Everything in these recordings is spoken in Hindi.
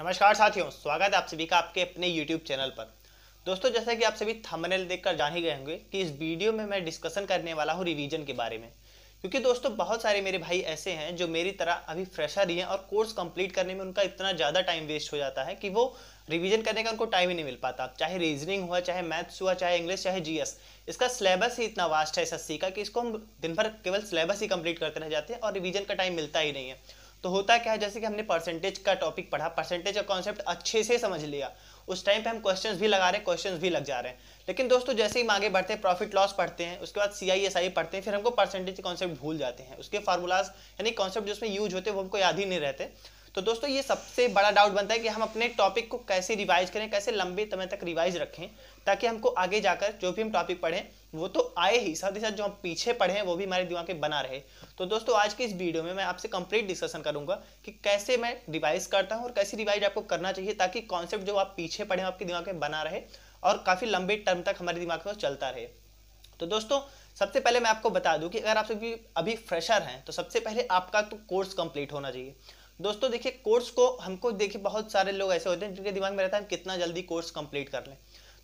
नमस्कार साथियों स्वागत है आप सभी का आपके अपने YouTube चैनल पर दोस्तों जैसा कि आप सभी थंबनेल देखकर जान ही गए होंगे कि इस वीडियो में मैं डिस्कशन करने वाला हूँ रिवीजन के बारे में क्योंकि दोस्तों बहुत सारे मेरे भाई ऐसे हैं जो मेरी तरह अभी फ्रेशर ही हैं और कोर्स कंप्लीट करने में उनका इतना ज़्यादा टाइम वेस्ट हो जाता है कि वो रिवीजन करने का उनको टाइम ही नहीं मिल पाता चाहे रीजनिंग हुआ चाहे मैथ्स हुआ चाहे इंग्लिश चाहे जीएस इसका सिलेबस ही इतना वास्ट है एस का कि इसको हम दिन भर केवल सिलेबस ही कंप्लीट करते रह जाते हैं और रिविजन का टाइम मिलता ही नहीं है तो होता क्या है जैसे कि हमने परसेंटेज का टॉपिक पढ़ा परसेंटेज का कॉन्सेप्ट अच्छे से समझ लिया उस टाइम पे हम क्वेश्चंस भी लगा रहे हैं क्वेश्चंस भी लग जा रहे हैं लेकिन दोस्तों जैसे ही हम आगे बढ़ते हैं प्रॉफिट लॉस पढ़ते हैं उसके बाद सी आई एस आई पढ़ते हैं फिर हमको परसेंटेज कॉन्सेप्ट भूल जाते हैं उसके फार्मूलाज यानी कॉन्सेप्ट जिसमें यूज होते हैं वो हमको याद ही नहीं रहते तो दोस्तों ये सबसे बड़ा डाउट बनता है कि हम अपने टॉपिक को कैसे रिवाइज करें कैसे लंबे समय तक रिवाइज रखें ताकि हमको आगे जाकर जो भी हम टॉपिक पढ़ें वो तो आए ही साथ ही साथ जो हम पीछे पढ़ें वो भी हमारे दिमाग में बना रहे तो दोस्तों आज के इस वीडियो में मैं आपसे कंप्लीट डिस्कशन करूंगा कि कैसे मैं रिवाइज करता हूँ और कैसे रिवाइज आपको करना चाहिए ताकि कॉन्सेप्ट जो आप पीछे पढ़े आपके दिमाग में बना रहे और काफ़ी लंबे टर्म तक हमारे दिमाग में चलता रहे तो दोस्तों सबसे पहले मैं आपको बता दूं कि अगर आप सभी अभी फ्रेशर हैं तो सबसे पहले आपका तो कोर्स कंप्लीट होना चाहिए दोस्तों देखिए कोर्स को हमको देखिए बहुत सारे लोग ऐसे होते हैं जिनके दिमाग में रहता है हम कितना जल्दी कोर्स कंप्लीट कर लें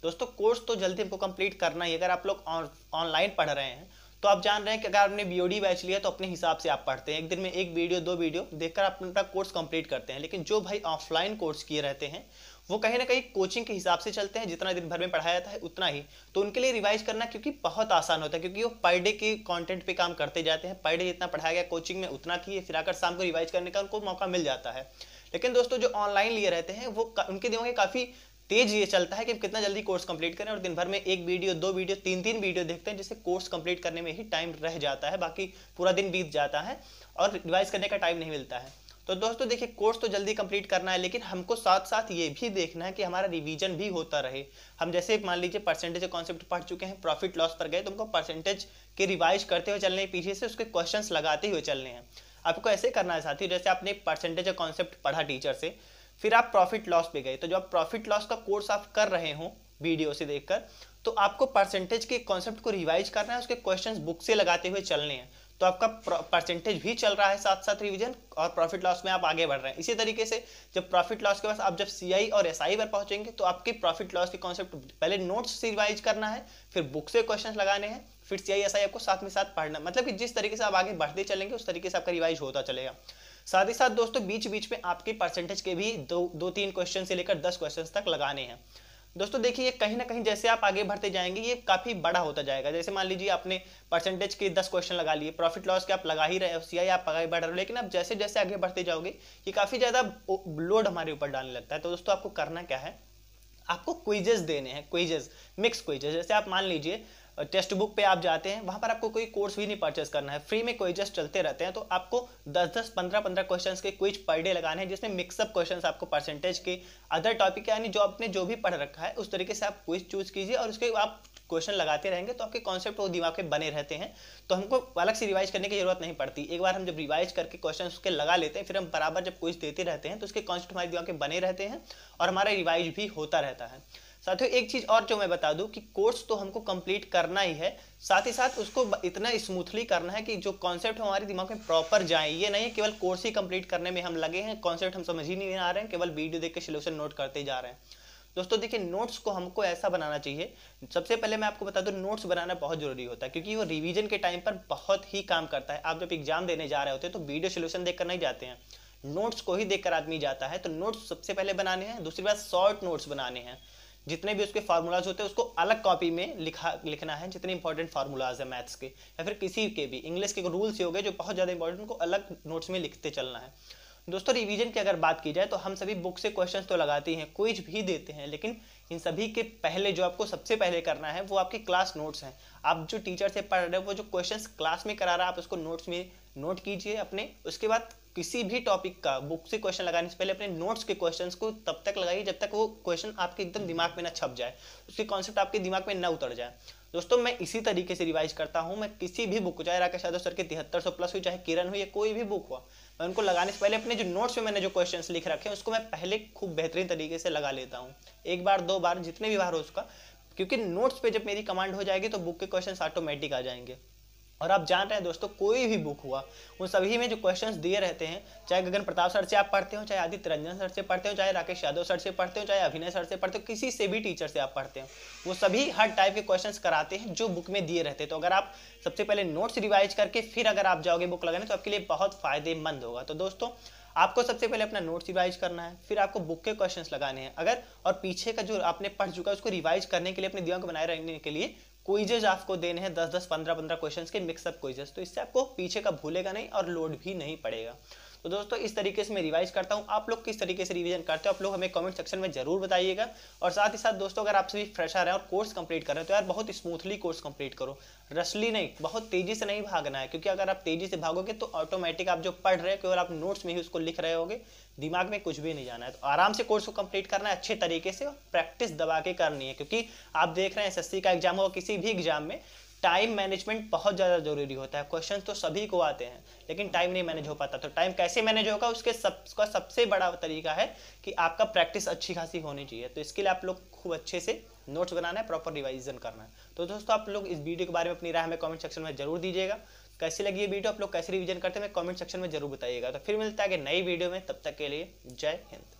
दोस्तों कोर्स तो जल्दी हमको कंप्लीट करना ही अगर आप लोग ऑनलाइन पढ़ रहे हैं तो आप जान रहे हैं कि अगर आपने बी बैच लिया तो अपने हिसाब से आप पढ़ते हैं एक दिन में एक वीडियो दो वीडियो देखकर आप अपना कोर्स कंप्लीट करते हैं लेकिन जो भाई ऑफलाइन कोर्स किए रहते हैं वो कहीं ना कहीं कोचिंग के हिसाब से चलते हैं जितना दिन भर में पढ़ाया जाता है उतना ही तो उनके लिए रिवाइज करना क्योंकि बहुत आसान होता है क्योंकि वो पर डे के कॉन्टेंट पे काम करते जाते हैं पर डे जितना पढ़ाया गया कोचिंग में उतना की फिर आकर शाम को रिवाइज करने का उनको मौका मिल जाता है लेकिन दोस्तों जो ऑनलाइन लिए रहते हैं वो उनके दिमाग में काफ़ी तेज ये चलता है कि कितना जल्दी कोर्स कंप्लीट करें और दिन भर में एक वीडियो दो वीडियो तीन तीन वीडियो देखते हैं जिससे कोर्स कंप्लीट करने में ही टाइम रह जाता है बाकी पूरा दिन बीत जाता है और रिवाइज करने का टाइम नहीं मिलता है तो दोस्तों देखिए कोर्स तो जल्दी कंप्लीट करना है लेकिन हमको साथ साथ ये भी देखना है कि हमारा रिवीजन भी होता रहे हम जैसे मान लीजिए परसेंटेज कॉन्सेप्ट पढ़ चुके हैं प्रॉफिट लॉस पर गए तो हमको परसेंटेज के रिवाइज करते हुए चलने पीछे से उसके क्वेश्चन लगाते हुए चलने हैं आपको ऐसे करना है साथी जैसे आपने परसेंटेज कॉन्सेप्ट पढ़ा टीचर से फिर आप प्रॉफिट लॉस पे गए तो जो आप प्रॉफिट लॉस का कोर्स आप कर रहे हो वीडियो से देखकर तो आपको परसेंटेज के कॉन्सेप्ट को रिवाइज करना है उसके क्वेश्चंस बुक से लगाते हुए चलने हैं तो आपका परसेंटेज भी चल रहा है साथ साथ रिविजन और प्रॉफिट लॉस में आप आगे बढ़ रहे हैं इसी तरीके से जब प्रॉफिट लॉस के पास आप जब सीआई और एस पर पहुंचेंगे तो आपके प्रॉफिट लॉस के कॉन्सेप्ट पहले नोट्स रिवाइज करना है फिर बुक से क्वेश्चन लगाने हैं फिर सी आई आपको साथ में साथ पढ़ना मतलब कि जिस तरीके से आप आगे बढ़ते चलेंगे उस तरीके से आपका रिवाइज होता चलेगा साथ ही साथ दोस्तों बीच बीच में आपके परसेंटेज के भी दो दो तीन क्वेश्चन से लेकर दस क्वेश्चन तक लगाने हैं दोस्तों देखिए कहीं ना कहीं जैसे आप आगे बढ़ते जाएंगे ये काफी बड़ा होता जाएगा जैसे मान लीजिए आपने परसेंटेज के दस क्वेश्चन लगा लिए प्रॉफिट लॉस के आप लगा ही रहे हो आई आप आगे बढ़ रहे हो लेकिन आप जैसे जैसे आगे बढ़ते जाओगे ये काफी ज्यादा लोड हमारे ऊपर डालने लगता है तो दोस्तों आपको करना क्या है आपको क्विजेस देने हैं क्विजेस मिक्स क्विजेस जैसे आप मान लीजिए टेक्स्ट बुक पे आप जाते हैं वहाँ पर आपको कोई कोर्स भी नहीं परचेस करना है फ्री में क्वेजेस चलते रहते हैं तो आपको 10-10, 15-15 क्वेश्चंस के क्विज पर डे लगाने हैं जिसमें मिक्सअप क्वेश्चंस आपको परसेंटेज के अदर टॉपिक यानी जो आपने जो भी पढ़ रखा है उस तरीके से आप क्विज चूज कीजिए और उसके आप क्वेश्चन लगाते रहेंगे तो आपके कॉन्सेप्ट वो दिमाग में बने रहते हैं तो हमको अलग से रिवाइज करने की जरूरत नहीं पड़ती एक बार हम जब रिवाइज करके क्वेश्चन उसके लगा लेते हैं फिर हम बराबर जब क्विज देते रहते हैं तो उसके कॉन्सेप्ट हमारे दिमाग में बने रहते हैं और हमारा रिवाइज भी होता रहता है साथियों एक चीज और जो मैं बता दूं कि कोर्स तो हमको कंप्लीट करना ही है साथ ही साथ उसको इतना स्मूथली करना है कि जो कॉन्सेप्ट हमारे दिमाग में प्रॉपर जाए ये नहीं केवल कोर्स ही कंप्लीट करने में हम लगे हैं कॉन्सेप्ट हम समझ ही नहीं आ रहे हैं केवल वीडियो देख के सोल्यूशन नोट करते जा रहे हैं दोस्तों देखिए नोट्स को हमको ऐसा बनाना चाहिए सबसे पहले मैं आपको बता दूं नोट्स बनाना बहुत जरूरी होता है क्योंकि वो रिवीजन के टाइम पर बहुत ही काम करता है आप जब एग्जाम देने जा रहे होते हैं तो वीडियो सोल्यूशन देखकर नहीं जाते हैं नोट्स को ही देखकर आदमी जाता है तो नोट्स सबसे पहले बनाने हैं दूसरी बात शॉर्ट नोट्स बनाने हैं जितने भी उसके फार्मूलाज होते हैं उसको अलग कॉपी में लिखा लिखना है जितने इंपॉर्टेंट फार्मूलाज है मैथ्स के या फिर किसी के भी इंग्लिश के रूल्स ही हो गए जो बहुत ज़्यादा इंपॉर्टेंट उनको अलग नोट्स में लिखते चलना है दोस्तों रिवीजन की अगर बात की जाए तो हम सभी बुक से क्वेश्चन तो लगाते हैं क्विज भी देते हैं लेकिन इन सभी के पहले जो आपको सबसे पहले करना है वो आपके क्लास नोट्स हैं आप जो टीचर से पढ़ रहे हो वो जो क्वेश्चन क्लास में करा रहा है आप उसको नोट्स में नोट कीजिए अपने उसके बाद किसी भी टॉपिक का बुक से क्वेश्चन लगाने से पहले अपने नोट्स के क्वेश्चन को तब तक लगाइए जब तक वो क्वेश्चन आपके एकदम दिमाग में ना छप जाए उसके कॉन्सेप्ट आपके दिमाग में ना उतर जाए दोस्तों मैं इसी तरीके से रिवाइज करता हूँ मैं किसी भी बुक चाहे राकेश यादव सर के तिहत्तर सौ प्लस हुई चाहे किरण हुई या कोई भी बुक हुआ मैं उनको लगाने से पहले अपने जो नोट्स में मैंने जो क्वेश्चंस लिख रखे हैं उसको मैं पहले खूब बेहतरीन तरीके से लगा लेता हूँ एक बार दो बार जितने भी बार हो उसका क्योंकि नोट्स पे जब मेरी कमांड हो जाएगी तो बुक के क्वेश्चन ऑटोमेटिक आ जाएंगे और आप जान रहे हैं दोस्तों कोई भी बुक हुआ उन सभी में जो क्वेश्चंस दिए रहते हैं चाहे गगन प्रताप सर से आप पढ़ते हो चाहे आदित्य रंजन सर से पढ़ते हो चाहे राकेश यादव सर से पढ़ते हो चाहे अभिनय सर से पढ़ते हो किसी से भी टीचर से आप पढ़ते हो वो सभी हर टाइप के क्वेश्चन कराते हैं जो बुक में दिए रहते हैं तो अगर आप सबसे पहले नोट्स रिवाइज करके फिर अगर आप जाओगे बुक लगाने तो आपके लिए बहुत फायदेमंद होगा तो दोस्तों आपको सबसे पहले अपना नोट्स रिवाइज करना है फिर आपको बुक के क्वेश्चंस लगाने हैं अगर और पीछे का जो आपने पढ़ चुका है उसको रिवाइज करने के लिए अपने दिमाग को बनाए रखने के लिए क्विजेज आपको देने हैं दस दस पंद्रह पंद्रह क्वेश्चन के मिक्सअप क्विजेज तो इससे आपको पीछे का भूलेगा नहीं और लोड भी नहीं पड़ेगा तो दोस्तों इस तरीके से मैं रिवाइज करता हूँ आप लोग किस तरीके से रिविजन करते हो आप लोग हमें कमेंट सेक्शन में जरूर बताइएगा और साथ ही साथ दोस्तों अगर आप सभी फ्रेशर हैं और कोर्स कंप्लीट कर रहे हैं तो यार बहुत स्मूथली कोर्स कंप्लीट करो रसली नहीं बहुत तेजी से नहीं भागना है क्योंकि अगर आप तेजी से भागोगे तो ऑटोमेटिक आप जो पढ़ रहे हो केवल आप नोट्स में ही उसको लिख रहे होगे दिमाग में कुछ भी नहीं जाना है तो आराम से कोर्स को कंप्लीट करना है अच्छे तरीके से प्रैक्टिस दबा के करनी है क्योंकि आप देख रहे हैं एस का एग्जाम हो किसी भी एग्जाम में टाइम मैनेजमेंट बहुत ज़्यादा जरूरी होता है क्वेश्चन तो सभी को आते हैं लेकिन टाइम नहीं मैनेज हो पाता तो टाइम कैसे मैनेज होगा उसके सबका सबसे बड़ा तरीका है कि आपका प्रैक्टिस अच्छी खासी होनी चाहिए तो इसके लिए आप लोग खूब अच्छे से नोट्स बनाना है प्रॉपर रिवाइजन करना है तो दोस्तों आप लोग इस वीडियो के बारे में अपनी राय हमें कॉमेंट सेक्शन में जरूर दीजिएगा कैसे लगी ये वीडियो आप लोग कैसे रिविजन करते हैं कॉमेंट सेक्शन में जरूर बताइएगा तो फिर मिलता है कि नई वीडियो में तब तक के लिए जय हिंद